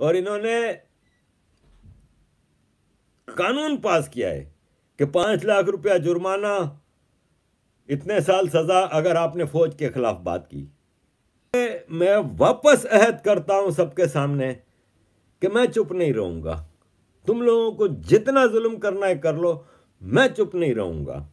और इन्होंने कानून पास किया है कि पांच लाख रुपया जुर्माना इतने साल सजा अगर आपने फौज के खिलाफ बात की मैं वापस अहद करता हूं सबके सामने कि मैं चुप नहीं रहूंगा तुम लोगों को जितना जुल्म करना है कर लो मैं चुप नहीं रहूंगा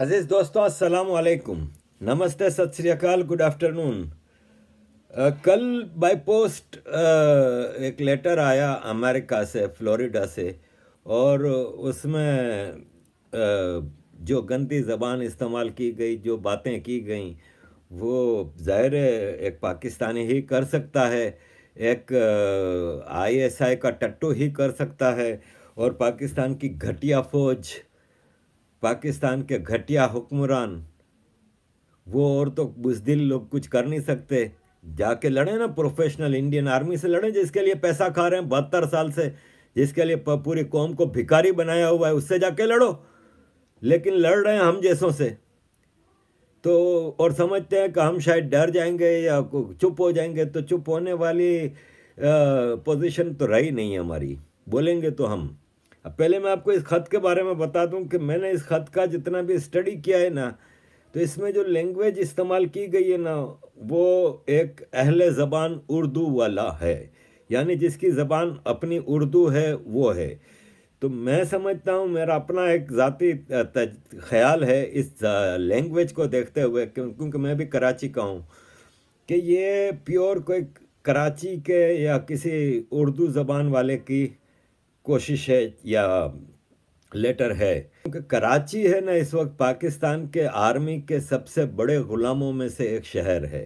अज़ीज़ दोस्तों असलकुम नमस्ते सत श्रीकाल गुड आफ्टरनून कल बाय पोस्ट आ, एक लेटर आया अमेरिका से फ्लोरिडा से और उसमें आ, जो गंदी ज़बान इस्तेमाल की गई जो बातें की गई वो ज़ाहिर एक पाकिस्तानी ही कर सकता है एक आईएसआई का टट्टू ही कर सकता है और पाकिस्तान की घटिया फौज पाकिस्तान के घटिया हुक्मरान वो और तो बुजदिल लोग कुछ कर नहीं सकते जाके लड़े ना प्रोफेशनल इंडियन आर्मी से लड़े जिसके लिए पैसा खा रहे हैं बहत्तर साल से जिसके लिए पूरी कौम को भिकारी बनाया हुआ है उससे जाके लड़ो लेकिन लड़ रहे हैं हम जैसों से तो और समझते हैं कि हम शायद डर जाएंगे या चुप हो जाएंगे तो चुप होने वाली पोजीशन तो रही नहीं हमारी बोलेंगे तो हम अब पहले मैं आपको इस ख़त के बारे में बता दूं कि मैंने इस ख़त का जितना भी स्टडी किया है ना तो इसमें जो लैंग्वेज इस्तेमाल की गई है ना वो एक अहल ज़बान उर्दू वाला है यानी जिसकी ज़बान अपनी उर्दू है वो है तो मैं समझता हूँ मेरा अपना एक ज़ाती ख्याल है इस लैंग्वेज को देखते हुए क्योंकि मैं भी कराची का हूँ कि ये प्योर कोई कराची के या किसी उर्दू ज़बान वाले की कोशिश है या लेटर है क्योंकि कराची है ना इस वक्त पाकिस्तान के आर्मी के सबसे बड़े ग़ुलामों में से एक शहर है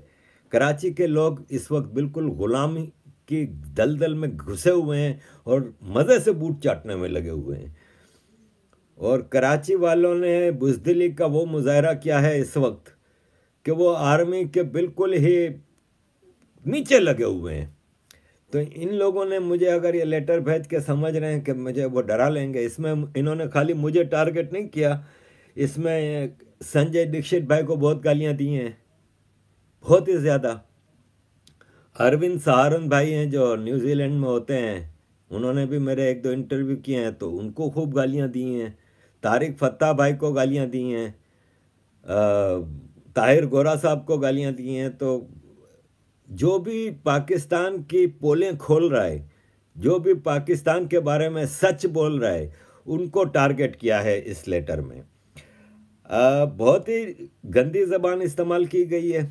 कराची के लोग इस वक्त बिल्कुल ग़ुलामी की दलदल में घुसे हुए हैं और मज़े से बूट चाटने में लगे हुए हैं और कराची वालों ने बुजदिली का वो मुजाहरा किया है इस वक्त कि वो आर्मी के बिल्कुल ही नीचे लगे हुए हैं तो इन लोगों ने मुझे अगर ये लेटर भेज के समझ रहे हैं कि मुझे वो डरा लेंगे इसमें इन्होंने खाली मुझे टारगेट नहीं किया इसमें संजय दीक्षित भाई को बहुत गालियाँ दी हैं बहुत ही ज़्यादा अरविंद सहारन भाई हैं जो न्यूजीलैंड में होते हैं उन्होंने भी मेरे एक दो इंटरव्यू किए हैं तो उनको खूब गालियाँ दी हैं तारिक फत्ता भाई को गालियाँ दी हैं ताहिर गोरा साहब को गालियाँ दी हैं तो जो भी पाकिस्तान की पोलें खोल रहा है जो भी पाकिस्तान के बारे में सच बोल रहा है उनको टारगेट किया है इस लेटर में आ, बहुत ही गंदी ज़बान इस्तेमाल की गई है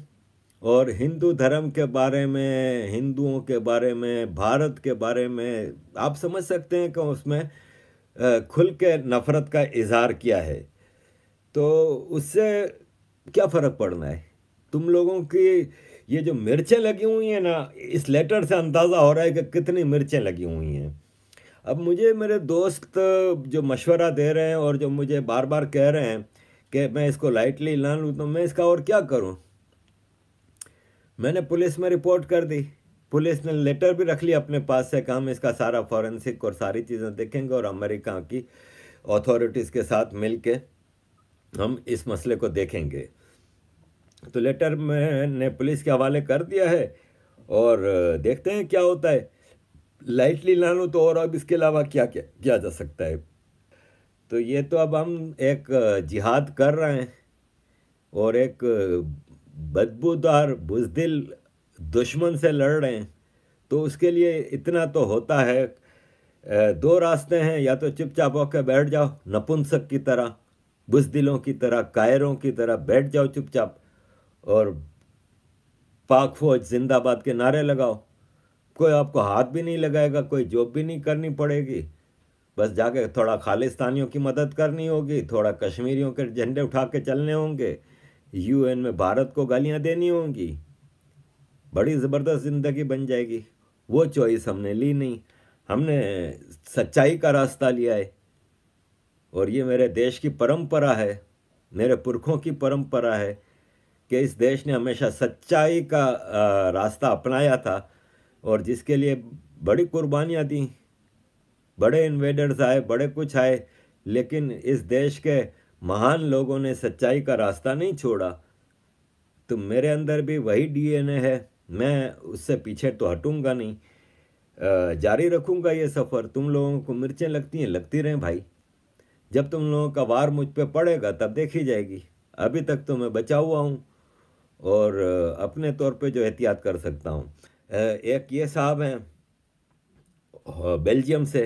और हिंदू धर्म के बारे में हिंदुओं के बारे में भारत के बारे में आप समझ सकते हैं कि उसमें खुल के नफ़रत का इजहार किया है तो उससे क्या फ़र्क पड़ना है तुम लोगों की ये जो मिर्चें लगी हुई हैं ना इस लेटर से अंदाज़ा हो रहा है कि कितनी मिर्चें लगी हुई हैं अब मुझे मेरे दोस्त जो मशवरा दे रहे हैं और जो मुझे बार बार कह रहे हैं कि मैं इसको लाइटली ला लूँ तो मैं इसका और क्या करूँ मैंने पुलिस में रिपोर्ट कर दी पुलिस ने लेटर भी रख लिया अपने पास से काम इसका सारा फॉरेंसिक और सारी चीज़ें देखेंगे और अमेरिका की अथॉरिटीज़ के साथ मिल हम इस मसले को देखेंगे तो लेटर मैंने पुलिस के हवाले कर दिया है और देखते हैं क्या होता है लाइटली ला लूँ तो और अब इसके अलावा क्या क्या किया जा सकता है तो ये तो अब हम एक जिहाद कर रहे हैं और एक बदबूदार बुजदिल दुश्मन से लड़ रहे हैं तो उसके लिए इतना तो होता है दो रास्ते हैं या तो चुपचाप होकर बैठ जाओ नपुंसक की तरह बुजदिलों की तरह कायरों की तरह बैठ जाओ चुपचाप और पाक फौज जिंदाबाद के नारे लगाओ कोई आपको हाथ भी नहीं लगाएगा कोई जॉब भी नहीं करनी पड़ेगी बस जाके थोड़ा खालिस्तानियों की मदद करनी होगी थोड़ा कश्मीरियों के झंडे उठा के चलने होंगे यूएन में भारत को गालियाँ देनी होंगी बड़ी ज़बरदस्त ज़िंदगी बन जाएगी वो चॉइस हमने ली नहीं हमने सच्चाई का रास्ता लिया है और ये मेरे देश की परंपरा है मेरे पुरखों की परंपरा है कि इस देश ने हमेशा सच्चाई का रास्ता अपनाया था और जिसके लिए बड़ी कुर्बानियाँ दी बड़े इन्वेडर्स आए बड़े कुछ आए लेकिन इस देश के महान लोगों ने सच्चाई का रास्ता नहीं छोड़ा तो मेरे अंदर भी वही डीएनए है मैं उससे पीछे तो हटूंगा नहीं जारी रखूंगा ये सफ़र तुम लोगों को मिर्चें लगती हैं लगती रहें भाई जब तुम लोगों का वार मुझ पर पड़ेगा तब देखी जाएगी अभी तक तो मैं बचा हुआ हूँ और अपने तौर पे जो एहतियात कर सकता हूँ एक ये साहब हैं बेल्जियम से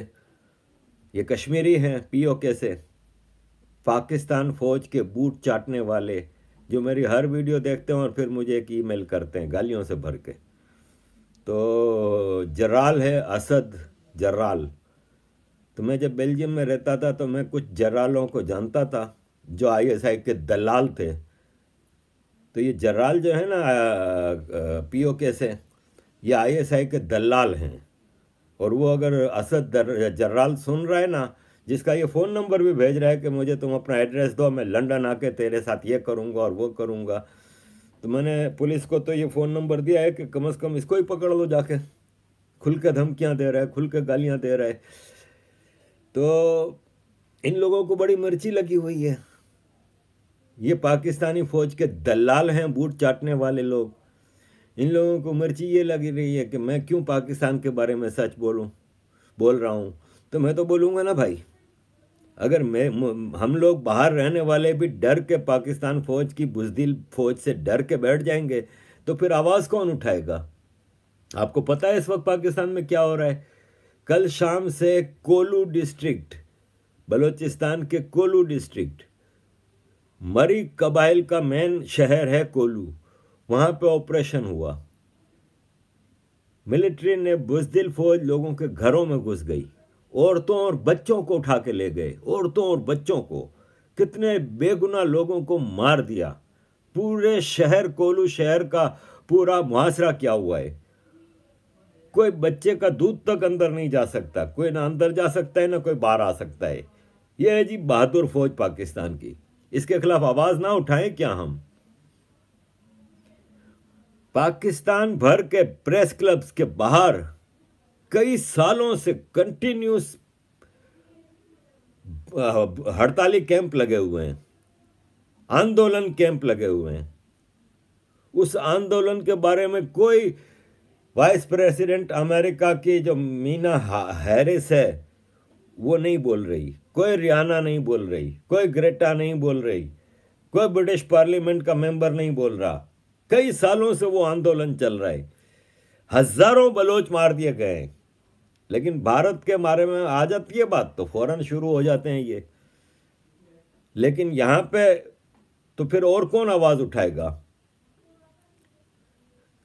ये कश्मीरी हैं पीओके से पाकिस्तान फ़ौज के बूट चाटने वाले जो मेरी हर वीडियो देखते हैं और फिर मुझे एक ईमेल करते हैं गालियों से भर के तो जराल है असद जराल तो मैं जब बेल्जियम में रहता था तो मैं कुछ जरालों को जानता था जो आईएसआई के दलाल थे तो ये जर्राल जो है ना पी ओ के से ये आईएसआई के दलाल हैं और वो अगर असद जर्राल सुन रहा है ना जिसका ये फ़ोन नंबर भी भेज रहा है कि मुझे तुम अपना एड्रेस दो मैं लंदन आके तेरे साथ ये करूँगा और वो करूँगा तो मैंने पुलिस को तो ये फ़ोन नंबर दिया है कि कम अज़ कम इसको ही पकड़ लो जाके खुल के धमकियाँ दे रहा है खुल के गालियाँ दे रहा है तो इन लोगों को बड़ी मिर्ची लगी हुई है ये पाकिस्तानी फ़ौज के दलाल हैं बूट चाटने वाले लोग इन लोगों को मिर्ची ये लगी रही है कि मैं क्यों पाकिस्तान के बारे में सच बोलूं बोल रहा हूं तो मैं तो बोलूँगा ना भाई अगर मैं हम लोग बाहर रहने वाले भी डर के पाकिस्तान फ़ौज की बुजदिल फ़ौज से डर के बैठ जाएंगे तो फिर आवाज़ कौन उठाएगा आपको पता है इस वक्त पाकिस्तान में क्या हो रहा है कल शाम से कोलू डिस्ट्रिक्ट बलोचिस्तान के कोलू डिस्ट्रिक्ट मरी कबाइल का मेन शहर है कोलू वहाँ पे ऑपरेशन हुआ मिलिट्री ने बुजदिल फौज लोगों के घरों में घुस गई औरतों और बच्चों को उठा के ले गए औरतों और बच्चों को कितने बेगुना लोगों को मार दिया पूरे शहर कोलू शहर का पूरा मुहासरा क्या हुआ है कोई बच्चे का दूध तक अंदर नहीं जा सकता कोई ना अंदर जा सकता है ना कोई बाहर आ सकता है यह है जी बहादुर फौज पाकिस्तान की इसके खिलाफ आवाज ना उठाएं क्या हम पाकिस्तान भर के प्रेस क्लब्स के बाहर कई सालों से कंटिन्यूस हड़ताली कैंप लगे हुए हैं आंदोलन कैंप लगे हुए हैं उस आंदोलन के बारे में कोई वाइस प्रेसिडेंट अमेरिका की जो मीना हैरिस है वो नहीं बोल रही कोई रिहाना नहीं बोल रही कोई ग्रेटा नहीं बोल रही कोई ब्रिटिश पार्लियामेंट का मेंबर नहीं बोल रहा कई सालों से वो आंदोलन चल रहा है हजारों बलोच मार दिए गए लेकिन भारत के बारे में आ जाती है बात तो फौरन शुरू हो जाते हैं ये लेकिन यहाँ पे तो फिर और कौन आवाज़ उठाएगा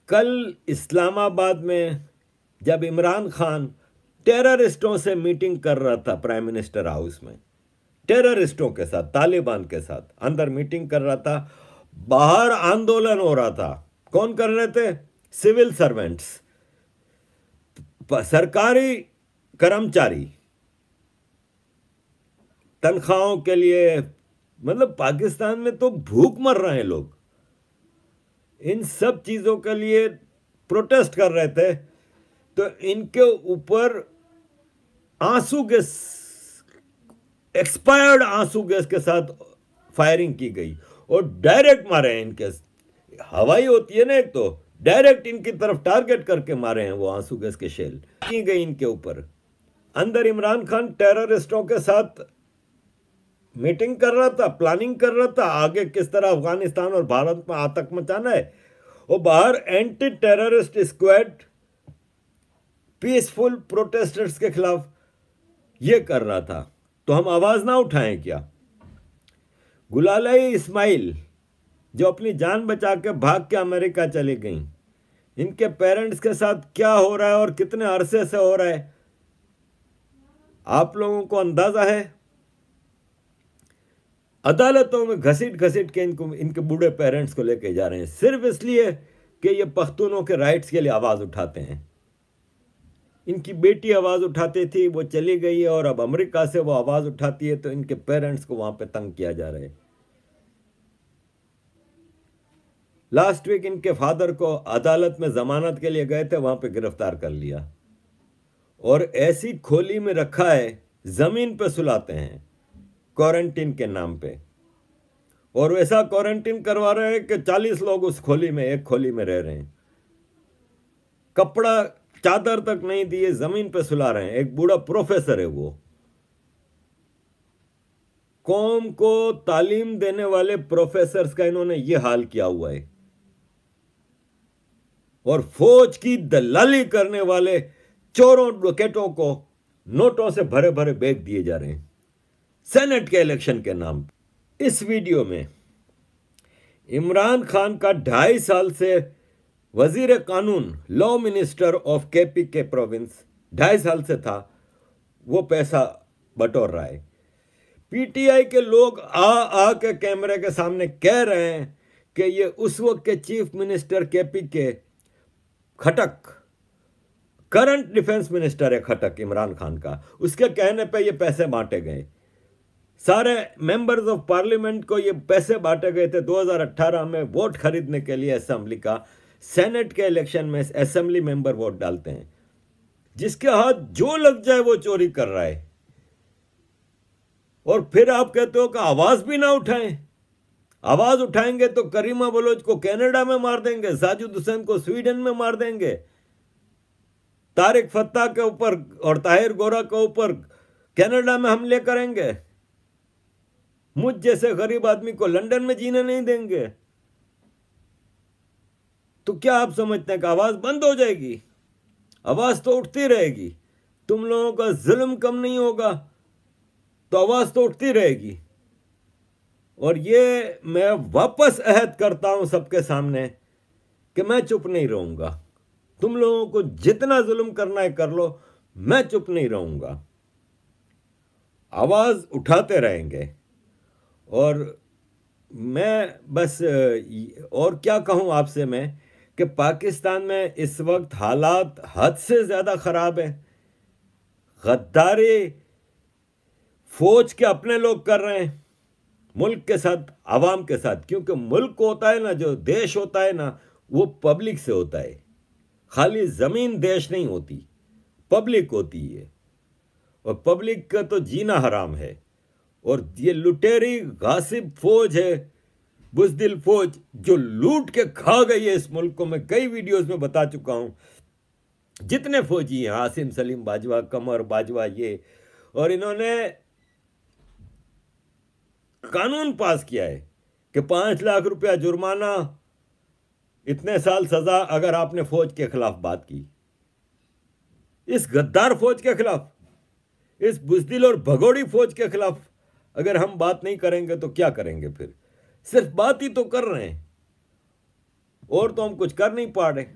कल इस्लामाबाद में जब इमरान खान टेररिस्टों से मीटिंग कर रहा था प्राइम मिनिस्टर हाउस में टेररिस्टों के साथ तालिबान के साथ अंदर मीटिंग कर रहा था बाहर आंदोलन हो रहा था कौन कर रहे थे सिविल सर्वेंट्स सरकारी कर्मचारी तनख्वाहों के लिए मतलब पाकिस्तान में तो भूख मर रहे हैं लोग इन सब चीज़ों के लिए प्रोटेस्ट कर रहे थे तो इनके ऊपर आंसू गैस एक्सपायर्ड आंसू गैस के साथ फायरिंग की गई और डायरेक्ट मारे हैं इनके हवाई होती है ना एक तो डायरेक्ट इनकी तरफ टारगेट करके मारे हैं वो आंसू गैस के शेल की गई इनके ऊपर अंदर इमरान खान टेररिस्टों के साथ मीटिंग कर रहा था प्लानिंग कर रहा था आगे किस तरह अफगानिस्तान और भारत में आतंक मचाना है और बाहर anti terrorist squad peaceful protesters के खिलाफ ये कर रहा था तो हम आवाज़ ना उठाएं क्या गुलाल इस्माइल जो अपनी जान बचा के भाग के अमेरिका चली गई इनके पेरेंट्स के साथ क्या हो रहा है और कितने अरसे से हो रहा है आप लोगों को अंदाज़ा है अदालतों में घसीट घसीट के इनको इनके बूढ़े पेरेंट्स को लेके जा रहे हैं सिर्फ इसलिए कि ये पख्तूनों के राइट्स के लिए आवाज़ उठाते हैं इनकी बेटी आवाज़ उठाती थी वो चली गई है और अब अमेरिका से वो आवाज़ उठाती है तो इनके पेरेंट्स को वहाँ पे तंग किया जा रहा है लास्ट वीक इनके फादर को अदालत में जमानत के लिए गए थे वहाँ पे गिरफ्तार कर लिया और ऐसी खोली में रखा है ज़मीन पे सुलाते हैं क्वारंटीन के नाम पे और ऐसा क्वारंटीन करवा रहे हैं कि 40 लोग उस खोली में एक खोली में रह रहे हैं कपड़ा चादर तक नहीं दिए जमीन पे सुला रहे हैं एक बूढ़ा प्रोफेसर है वो कौम को तालीम देने वाले प्रोफेसर का इन्होंने ये हाल किया हुआ है और फौज की दलाली करने वाले चोरों डोकेटों को नोटों से भरे भरे बेच दिए जा रहे हैं सेनेट के इलेक्शन के नाम इस वीडियो में इमरान खान का ढाई साल से वजीर कानून law minister of K P के प्रोविंस ढाई साल से था वो पैसा बटोर रहा है पीटीआई के लोग आ आ के कैमरे के सामने कह रहे हैं कि ये उस वक्त के चीफ मिनिस्टर के पी के खटक करंट डिफेंस मिनिस्टर है खटक इमरान खान का उसके कहने पे ये पैसे बांटे गए सारे मेंबर्स ऑफ पार्लियामेंट को ये पैसे बांटे गए थे 2018 में वोट खरीदने के लिए असेंबली का सेनेट के इलेक्शन में असेंबली मेंबर वोट डालते हैं जिसके हाथ जो लग जाए वो चोरी कर रहा है और फिर आप कहते हो कि आवाज भी ना उठाएं आवाज उठाएंगे तो करीमा बलोच को कनाडा में मार देंगे साजिद हुसैन को स्वीडन में मार देंगे तारिक फत्ता के ऊपर और ताहिर गोरा के ऊपर कनाडा में हमले करेंगे मुझ जैसे गरीब आदमी को लंदन में जीने नहीं देंगे तो क्या आप समझते हैं कि आवाज़ बंद हो जाएगी आवाज़ तो उठती रहेगी तुम लोगों का जुल्म कम नहीं होगा तो आवाज़ तो उठती रहेगी और ये मैं वापस अहद करता हूं सबके सामने कि मैं चुप नहीं रहूंगा तुम लोगों को जितना जुल्म करना है कर लो मैं चुप नहीं रहूंगा आवाज़ उठाते रहेंगे और मैं बस और क्या कहूं आपसे मैं कि पाकिस्तान में इस वक्त हालात हद से ज़्यादा ख़राब है गद्दारी फौज के अपने लोग कर रहे हैं मुल्क के साथ आवाम के साथ क्योंकि मुल्क होता है ना जो देश होता है ना वो पब्लिक से होता है खाली ज़मीन देश नहीं होती पब्लिक होती है और पब्लिक का तो जीना हराम है और ये लुटेरी गासिब फौज है बुजदिल फौज जो लूट के खा गई है इस मुल्क को मैं कई वीडियोस में बता चुका हूं जितने फौजी हैं आसिम सलीम बाजवा कमर बाजवा ये और इन्होंने कानून पास किया है कि पांच लाख रुपया जुर्माना इतने साल सज़ा अगर आपने फौज के खिलाफ बात की इस गद्दार फौज के खिलाफ इस बुजदिल और भगोड़ी फौज के खिलाफ अगर हम बात नहीं करेंगे तो क्या करेंगे फिर सिर्फ बात ही तो कर रहे हैं और तो हम कुछ कर नहीं पा रहे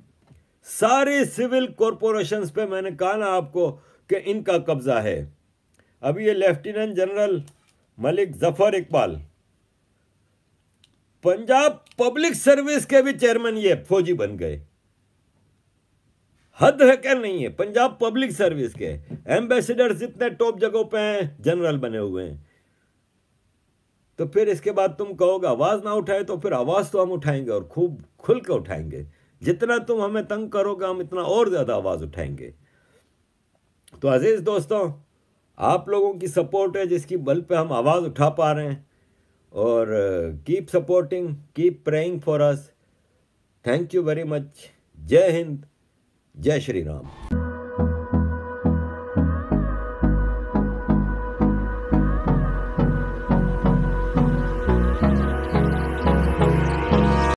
सारे सिविल कॉरपोरेशन पे मैंने कहा ना आपको कि इनका कब्जा है अभी ये lieutenant general Malik Zafar Iqbal Punjab public service के भी चेयरमैन ये फौजी बन गए हद है क्या नहीं है पंजाब पब्लिक सर्विस के एम्बेसडर्स इतने टॉप जगहों पे हैं जनरल बने हुए हैं तो फिर इसके बाद तुम कहोगे आवाज़ ना उठाए तो फिर आवाज़ तो हम उठाएंगे और खूब खुल के उठाएंगे जितना तुम हमें तंग करोगे हम इतना और ज़्यादा आवाज़ उठाएंगे तो अज़ीज़ दोस्तों आप लोगों की सपोर्ट है जिसकी बल पे हम आवाज़ उठा पा रहे हैं और keep supporting keep praying for us thank you very much जय हिंद जय श्री राम